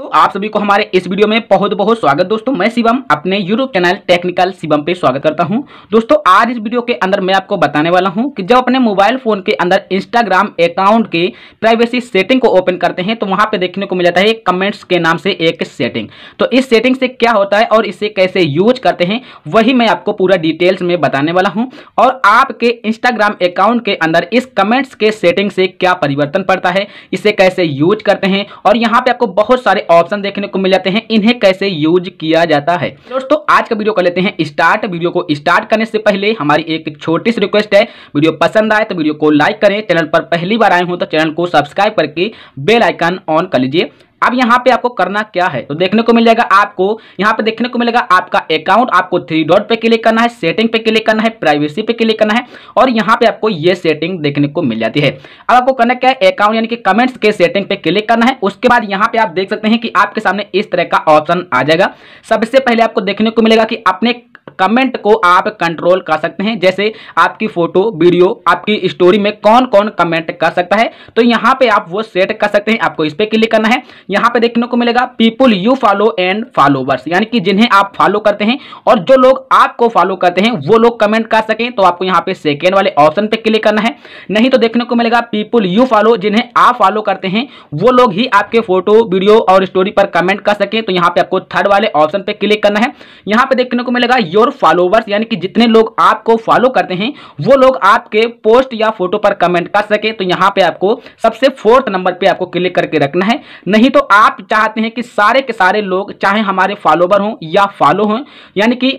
तो आप सभी को हमारे इस वीडियो में बहुत बहुत स्वागत दोस्तों मैं शिवम अपने यूट्यूब चैनल टेक्निकल शिवम पे स्वागत करता हूं दोस्तों आज इस वीडियो के अंदर मैं आपको बताने वाला हूं कि जब अपने मोबाइल फोन के अंदर इंस्टाग्राम अकाउंट के प्राइवेसी सेटिंग को ओपन करते हैं तो वहां पे देखने को मिल जाता है कमेंट्स के नाम से एक सेटिंग तो इस सेटिंग से क्या होता है और इसे कैसे यूज करते हैं वही मैं आपको पूरा डिटेल्स में बताने वाला हूँ और आपके इंस्टाग्राम अकाउंट के अंदर इस कमेंट्स के सेटिंग से क्या परिवर्तन पड़ता है इसे कैसे यूज करते हैं और यहाँ पे आपको बहुत सारे ऑप्शन देखने को मिल जाते हैं इन्हें कैसे यूज किया जाता है दोस्तों आज का वीडियो कर लेते हैं स्टार्ट वीडियो को स्टार्ट करने से पहले हमारी एक छोटी सी रिक्वेस्ट है वीडियो पसंद आए तो वीडियो को लाइक करें चैनल पर पहली बार आए हूँ तो चैनल को सब्सक्राइब करके बेल आइकन ऑन कर लीजिए अब यहाँ पे आपको करना क्या है तो देखने को मिल जाएगा आपको यहाँ पे देखने को मिलेगा आपका अकाउंट आपको थ्री डॉट पे क्लिक करना है सेटिंग पे क्लिक करना है प्राइवेसी पे क्लिक करना है और यहाँ पे आपको ये सेटिंग देखने को मिल जाती है अब आपको करना क्या है अकाउंट यानी कि कमेंट्स के सेटिंग पे क्लिक करना है उसके बाद यहाँ पे आप देख सकते हैं कि आपके सामने इस तरह का ऑप्शन आ जाएगा सबसे पहले आपको देखने को मिलेगा कि अपने कमेंट को आप कंट्रोल कर सकते हैं जैसे आपकी फोटो वीडियो आपकी स्टोरी में कौन कौन कमेंट कर सकता है तो यहाँ पे आप वो सेट कर सकते हैं आपको इस पर क्लिक करना है यहाँ पे देखने को मिलेगा people you follow and followers यानी कि जिन्हें आप फॉलो करते हैं और जो लोग आपको फॉलो करते हैं वो लोग कमेंट कर सकें तो आपको यहाँ पे सेकेंड वाले ऑप्शन पे क्लिक करना है नहीं तो देखने को मिलेगा पीपुल यू फॉलो जिन्हें आप फॉलो करते हैं वो लोग ही आपके फोटो वीडियो और स्टोरी पर कमेंट कर सकें तो यहाँ पे आपको थर्ड वाले ऑप्शन पे क्लिक करना है यहाँ पे देखने को मिलेगा योर और फॉलोवर्स यानी कि जितने लोग आपको फॉलो करते हैं वो लोग आपके पोस्ट या फोटो पर कमेंट कर सके तो यहाँ पे आपको सबसे फोर्थ नंबर पे आपको क्लिक करके रखना है नहीं तो आप चाहते हैं कि सारे के सारे लोग चाहे हमारे फॉलोवर हों या फॉलो हों यानी कि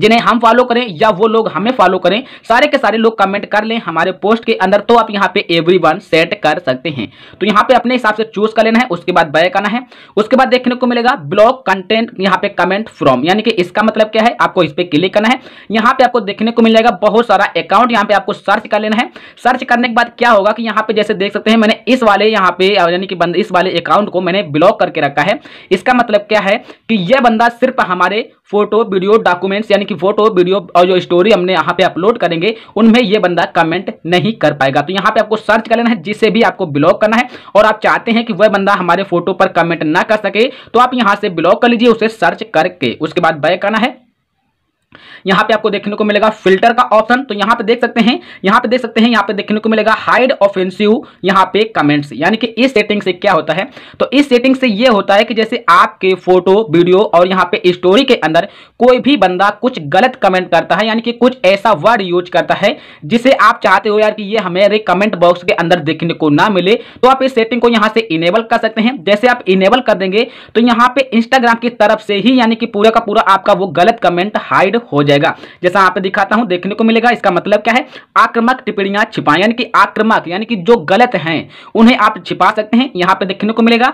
जिन्हें हम फॉलो करें या वो लोग हमें फॉलो करें सारे के सारे लोग कमेंट कर लें हमारे पोस्ट के अंदर तो आप यहाँ पे एवरी सेट कर सकते हैं तो यहाँ पे अपने हिसाब से चूज कर लेना है उसके बाद बाय करना है उसके बाद देखने को मिलेगा ब्लॉक कंटेंट यहाँ पे कमेंट फ्रॉम यानी कि इसका मतलब क्या है आपको इस पर क्लिक करना है यहाँ पे आपको देखने को मिलेगा बहुत सारा अकाउंट यहाँ पे आपको सर्च कर लेना है सर्च करने के बाद क्या होगा कि यहाँ पे जैसे देख सकते हैं मैंने इस वाले यहाँ पे यानी कि इस वाले अकाउंट को मैंने ब्लॉक करके रखा है इसका मतलब क्या है कि यह बंदा सिर्फ हमारे फोटो वीडियो डॉक्यूमेंट्स यानी की फोटो वीडियो और जो स्टोरी हमने यहाँ पे अपलोड करेंगे उनमें ये बंदा कमेंट नहीं कर पाएगा तो यहाँ पे आपको सर्च कर लेना है जिसे भी आपको ब्लॉक करना है और आप चाहते हैं कि वह बंदा हमारे फोटो पर कमेंट ना कर सके तो आप यहाँ से ब्लॉक कर लीजिए उसे सर्च करके उसके बाद बैक करना है यहां पे आपको देखने को मिलेगा फिल्टर का ऑप्शन तो यहां पे देख सकते हैं यहां पे देख सकते हैं यहां पे देखने को मिलेगा हाइड ऑफेंसिव यहां पे कमेंट्स यानी कि इस सेटिंग से क्या होता है तो इस सेटिंग से ये होता है कि जैसे आपके फोटो वीडियो और यहां पे स्टोरी के अंदर कोई भी बंदा कुछ गलत कमेंट करता है यानी कि कुछ ऐसा वर्ड यूज करता है जिसे आप चाहते हो यार कि ये हमारे कमेंट बॉक्स के अंदर देखने को ना मिले तो आप इस सेटिंग को यहां से इनेबल कर सकते हैं जैसे आप इनेबल कर देंगे तो यहां पे इंस्टाग्राम की तरफ से ही यानी कि पूरा का पूरा आपका वो गलत कमेंट हाइड हो जाएगा जैसा आप दिखाता हूं देखने को मिलेगा इसका मतलब क्या है आक्रमक टिप्पणियां छिपाएं यानी कि आक्रमक यानी कि जो गलत हैं उन्हें आप छिपा सकते हैं यहां पे देखने को मिलेगा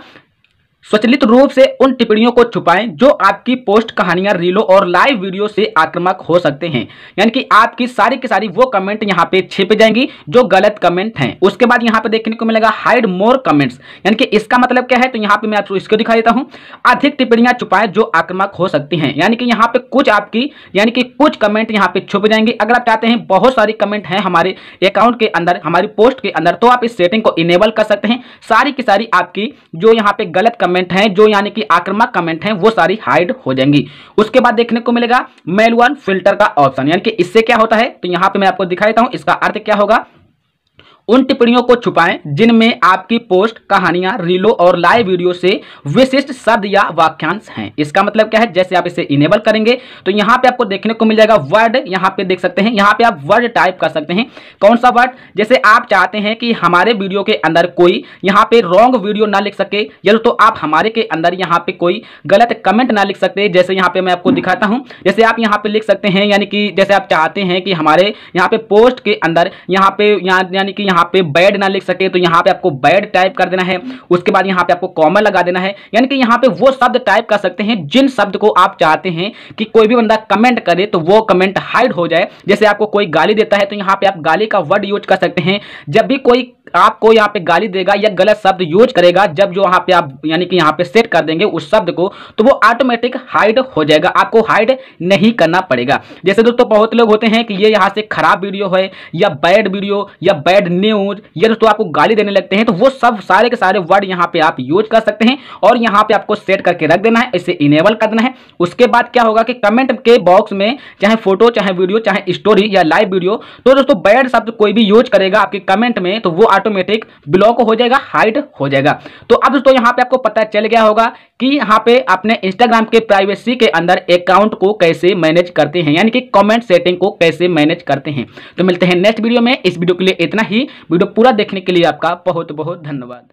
स्वचलित रूप से उन टिप्पणियों को छुपाएं जो आपकी पोस्ट कहानियां रीलों और लाइव वीडियो से आक्रामक हो सकते हैं यानी कि आपकी सारी की सारी वो कमेंट यहाँ पे छिप जाएंगी जो गलत कमेंट हैं उसके बाद यहाँ पे देखने को मिलेगा हाइड मोर कमेंट्स यानी कि इसका मतलब क्या है तो यहाँ पे मैं आपको इसको दिखा देता हूँ अधिक टिप्पणियां छुपाएं जो आक्रामक हो सकती हैं यानी कि यहाँ पे कुछ आपकी यानी कि कुछ कमेंट यहाँ पे छुप जाएंगे अगर आप चाहते हैं बहुत सारी कमेंट है हमारे अकाउंट के अंदर हमारी पोस्ट के अंदर तो आप इस सेटिंग को इनेबल कर सकते हैं सारी की सारी आपकी जो यहाँ पे गलत कमेंट कमेंट हैं जो यानी कि आक्रमक कमेंट हैं वो सारी हाइड हो जाएंगी उसके बाद देखने को मिलेगा मेल वन फिल्टर का ऑप्शन यानी कि इससे क्या होता है तो यहाँ पे मैं आपको दिखा देता हूँ इसका अर्थ क्या होगा उन टिप्पणियों को छुपाएं जिनमें आपकी पोस्ट कहानियां रीलों और लाइव वीडियो से विशिष्ट शब्द या वाक्यांश हैं इसका मतलब क्या है जैसे आप इसे इनेबल करेंगे तो यहां पे आपको देखने को मिल जाएगा वर्ड यहाँ पे देख सकते हैं यहां पे आप वर्ड टाइप कर सकते हैं कौन सा वर्ड जैसे आप चाहते हैं कि हमारे वीडियो के अंदर कोई यहाँ पे रॉन्ग वीडियो ना लिख सके या तो आप हमारे के अंदर यहाँ पे कोई गलत कमेंट ना लिख सकते जैसे यहाँ पे मैं आपको दिखाता हूँ जैसे आप यहाँ पे लिख सकते हैं यानी कि जैसे आप चाहते हैं कि हमारे यहाँ पे पोस्ट के अंदर यहाँ पे यानी कि यहाँ पे बैड ना लिख सके तो यहाँ पे आपको बैड टाइप कर देना है उसके बाद यहाँ पे आपको कॉमन लगा देना है यानी कि यहाँ पे वो शब्द टाइप कर सकते हैं जिन शब्द को आप चाहते हैं कि कोई भी बंदा कमेंट करे तो वो कमेंट हाइड हो जाए जैसे आपको कोई गाली देता है तो यहाँ पे आप गाली का वर्ड यूज कर सकते हैं जब भी कोई आपको यहाँ पे गाली देगा या गलत शब्द यूज करेगा जब जो यहाँ पे आप यानी कि यहाँ पे सेट कर देंगे उस शब्द को तो वो ऑटोमेटिक हाइड हो जाएगा आपको हाइड नहीं करना पड़ेगा जैसे दोस्तों बहुत लोग होते हैं कि ये यहाँ से खराब वीडियो है या बैड वीडियो या बैड न्यूज या दोस्तों आपको गाली देने लगते हैं तो वो सब सारे के सारे वर्ड यहाँ पे आप यूज कर सकते हैं और यहाँ पे आपको सेट करके रख देना है इसे इनेबल कर देना है उसके बाद क्या होगा कि कमेंट के बॉक्स में चाहे फोटो चाहे वीडियो चाहे स्टोरी या लाइव वीडियो तो दोस्तों बैड शब्द कोई भी यूज करेगा आपके कमेंट में तो वो ऑटोमेटिक ब्लॉक हो जाएगा हाइड हो जाएगा तो अब दोस्तों यहाँ पे आपको पता चल गया होगा कि यहाँ पे आपने इंस्टाग्राम के प्राइवेसी के अंदर अकाउंट को कैसे मैनेज करते हैं यानी कि कमेंट सेटिंग को कैसे मैनेज करते हैं तो मिलते हैं नेक्स्ट वीडियो में इस वीडियो के लिए इतना ही वीडियो पूरा देखने के लिए आपका बहुत बहुत धन्यवाद